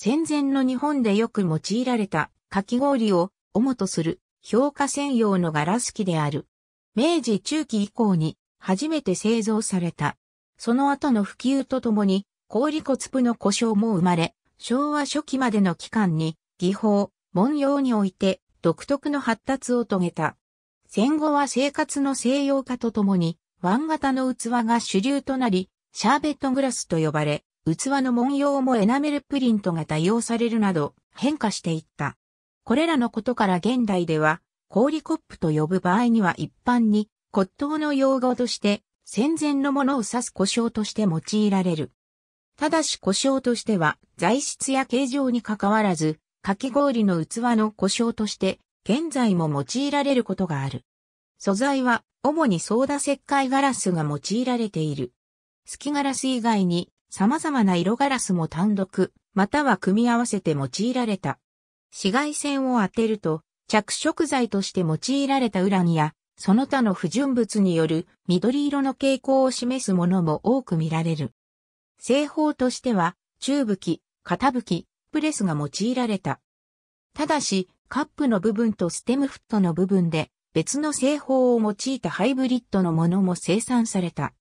戦前の日本でよく用いられたかき氷を主とする評価専用のガラス機である。明治中期以降に初めて製造された。その後の普及とともに氷コツプの故障も生まれ、昭和初期までの期間に技法、文様において独特の発達を遂げた。戦後は生活の西洋化とともに、湾型の器が主流となり、シャーベットグラスと呼ばれ、器の文様もエナメルプリントが多用されるなど変化していった。これらのことから現代では氷コップと呼ぶ場合には一般に骨董の用語として戦前のものを指す故障として用いられる。ただし故障としては材質や形状に関わらずかき氷の器の故障として現在も用いられることがある。素材は主にソーダ石灰ガラスが用いられている。スキガラス以外に様々な色ガラスも単独、または組み合わせて用いられた。紫外線を当てると、着色剤として用いられたウランや、その他の不純物による緑色の傾向を示すものも多く見られる。製法としては、中吹き、型吹き、プレスが用いられた。ただし、カップの部分とステムフットの部分で別の製法を用いたハイブリッドのものも生産された。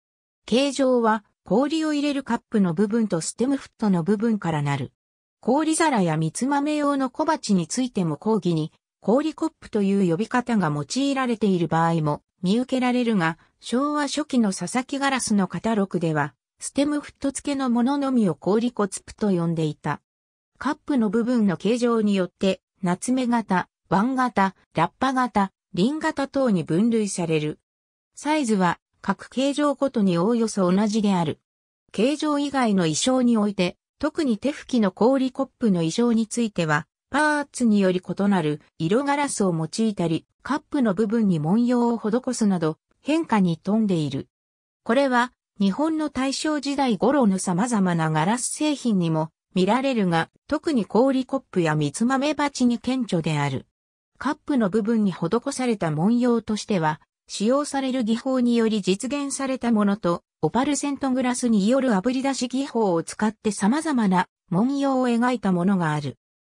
形状は氷を入れるカップの部分とステムフットの部分からなる。氷皿や三つ豆用の小鉢についても講義に、氷コップという呼び方が用いられている場合も見受けられるが、昭和初期の佐々木ガラスのカタログでは、ステムフット付けのもののみを氷コツプと呼んでいた。カップの部分の形状によって、夏目型、ワン型、ラッパ型、輪型等に分類される。サイズは各形状ごとにおおよそ同じである。形状以外の衣装において、特に手拭きの氷コップの衣装については、パーツにより異なる色ガラスを用いたり、カップの部分に文様を施すなど変化に富んでいる。これは日本の大正時代頃の様々なガラス製品にも見られるが、特に氷コップやつ豆鉢に顕著である。カップの部分に施された文様としては、使用される技法により実現されたものと、オパルセントグラスによる炙り出し技法を使って様々な文様を描いたものがある。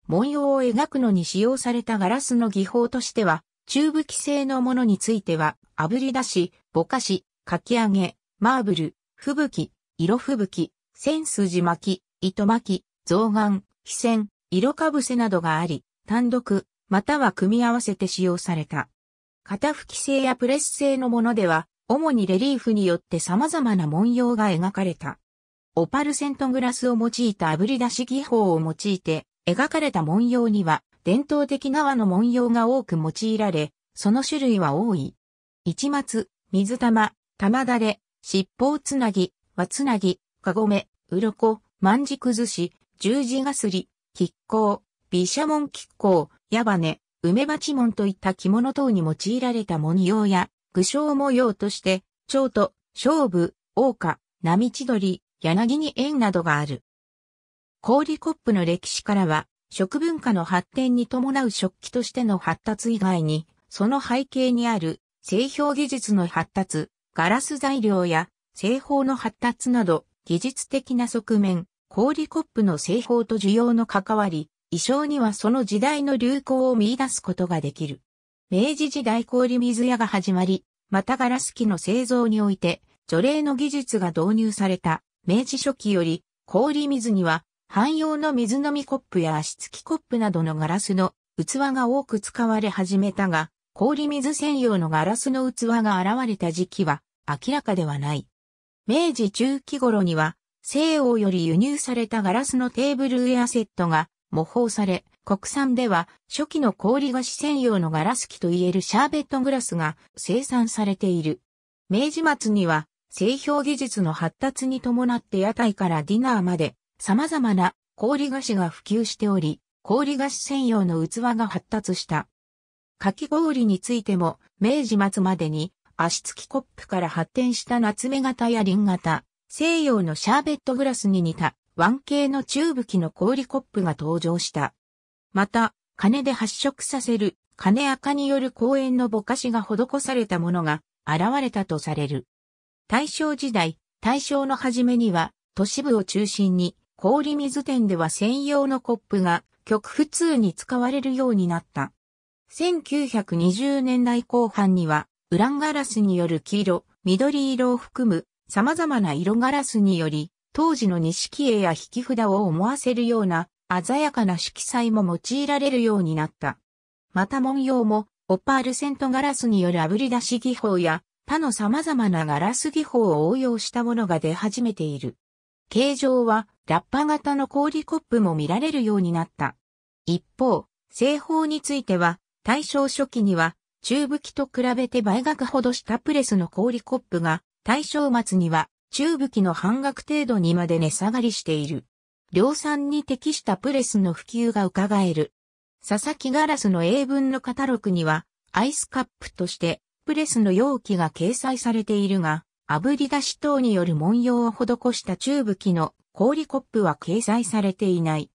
文様を描くのに使用されたガラスの技法としては、中武規製のものについては、炙り出し、ぼかし、かき上げ、マーブル、吹雪、色吹雪、千筋巻き、糸巻き、象眼、飛線、色かぶせなどがあり、単独、または組み合わせて使用された。型拭き製やプレス製のものでは、主にレリーフによって様々な文様が描かれた。オパルセントグラスを用いた炙り出し技法を用いて、描かれた文様には、伝統的な和の文様が多く用いられ、その種類は多い。市松、水玉、玉だれ、尻尾つなぎ、輪つなぎ、かごめ、うろこ、まんじずし、十字がすり、亀甲、毘沙門亀甲、矢羽、梅鉢紋といった着物等に用いられた文様や、具象模様として、蝶と、勝負、桜花、並千鳥、柳に縁などがある。氷コップの歴史からは、食文化の発展に伴う食器としての発達以外に、その背景にある製氷技術の発達、ガラス材料や製法の発達など技術的な側面、氷コップの製法と需要の関わり、衣装にはその時代の流行を見出すことができる。明治時代氷水屋が始まり、またガラス機の製造において、除霊の技術が導入された明治初期より、氷水には、汎用の水飲みコップや足つきコップなどのガラスの器が多く使われ始めたが、氷水専用のガラスの器が現れた時期は明らかではない。明治中期頃には、西欧より輸入されたガラスのテーブルウェアセットが模倣され、国産では初期の氷菓子専用のガラス機といえるシャーベットグラスが生産されている。明治末には製氷技術の発達に伴って屋台からディナーまで様々な氷菓子が普及しており、氷菓子専用の器が発達した。かき氷についても明治末までに足つきコップから発展した夏目型や輪型、西洋のシャーベットグラスに似た湾系の中武器の氷コップが登場した。また、金で発色させる金赤による公園のぼかしが施されたものが現れたとされる。大正時代、大正の初めには都市部を中心に氷水店では専用のコップが極普通に使われるようになった。1920年代後半にはウランガラスによる黄色、緑色を含む様々な色ガラスにより当時の錦絵や引き札を思わせるような鮮やかな色彩も用いられるようになった。また文様もオパールセントガラスによる炙り出し技法や他の様々なガラス技法を応用したものが出始めている。形状はラッパ型の氷コップも見られるようになった。一方、製法については大正初期には中武器と比べて倍額ほどしたプレスの氷コップが大正末には中武器の半額程度にまで値下がりしている。量産に適したプレスの普及が伺える。佐々木ガラスの英文のカタログには、アイスカップとして、プレスの容器が掲載されているが、炙り出し等による文様を施した中武器の氷コップは掲載されていない。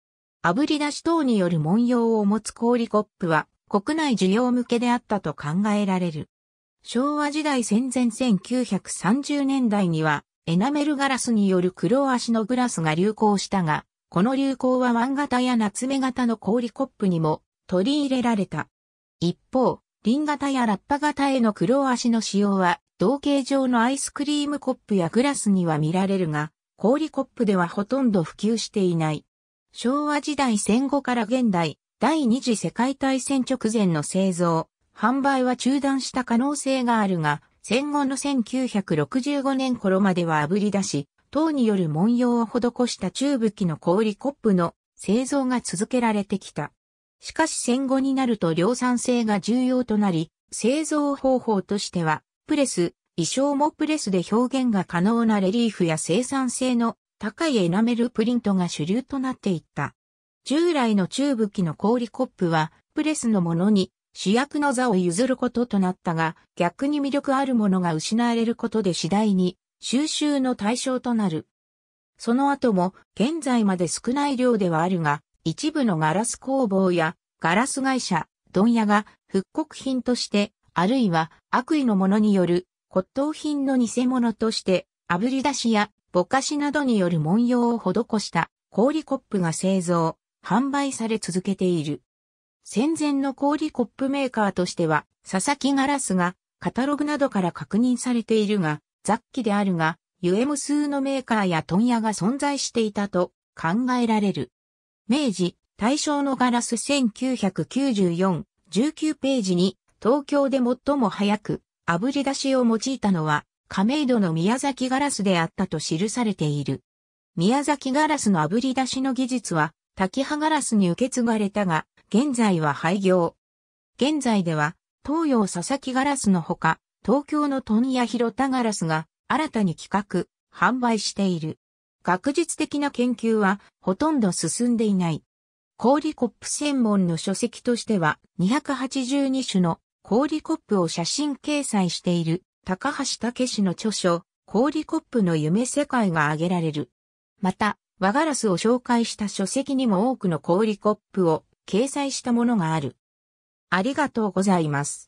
炙り出し等による文様を持つ氷コップは、国内需要向けであったと考えられる。昭和時代戦前1930年代には、エナメルガラスによる黒足のグラスが流行したが、この流行は湾型や夏目型の氷コップにも取り入れられた。一方、輪型やラッパ型への黒足の使用は、同型状のアイスクリームコップやグラスには見られるが、氷コップではほとんど普及していない。昭和時代戦後から現代、第二次世界大戦直前の製造、販売は中断した可能性があるが、戦後の1965年頃までは炙り出し、塔による文様を施した中武器機の氷コップの製造が続けられてきた。しかし戦後になると量産性が重要となり、製造方法としては、プレス、衣装もプレスで表現が可能なレリーフや生産性の高いエナメルプリントが主流となっていった。従来の中武器機の氷コップは、プレスのものに主役の座を譲ることとなったが、逆に魅力あるものが失われることで次第に収集の対象となる。その後も現在まで少ない量ではあるが、一部のガラス工房やガラス会社、問屋が復刻品として、あるいは悪意のものによる骨董品の偽物として、炙り出しやぼかしなどによる文様を施した氷コップが製造、販売され続けている。戦前の氷コップメーカーとしては、佐々木ガラスが、カタログなどから確認されているが、雑記であるが、ゆえ無数のメーカーや問屋が存在していたと考えられる。明治、大正のガラス1994、19ページに、東京で最も早く、炙り出しを用いたのは、亀戸の宮崎ガラスであったと記されている。宮崎ガラスの炙り出しの技術は、滝葉ガラスに受け継がれたが、現在は廃業。現在では、東洋佐々木ガラスのほか、東京の問屋広田ガラスが新たに企画、販売している。学術的な研究はほとんど進んでいない。氷コップ専門の書籍としては282種の氷コップを写真掲載している高橋武氏の著書氷コップの夢世界が挙げられる。また、和ガラスを紹介した書籍にも多くの氷コップを掲載したものがある。ありがとうございます。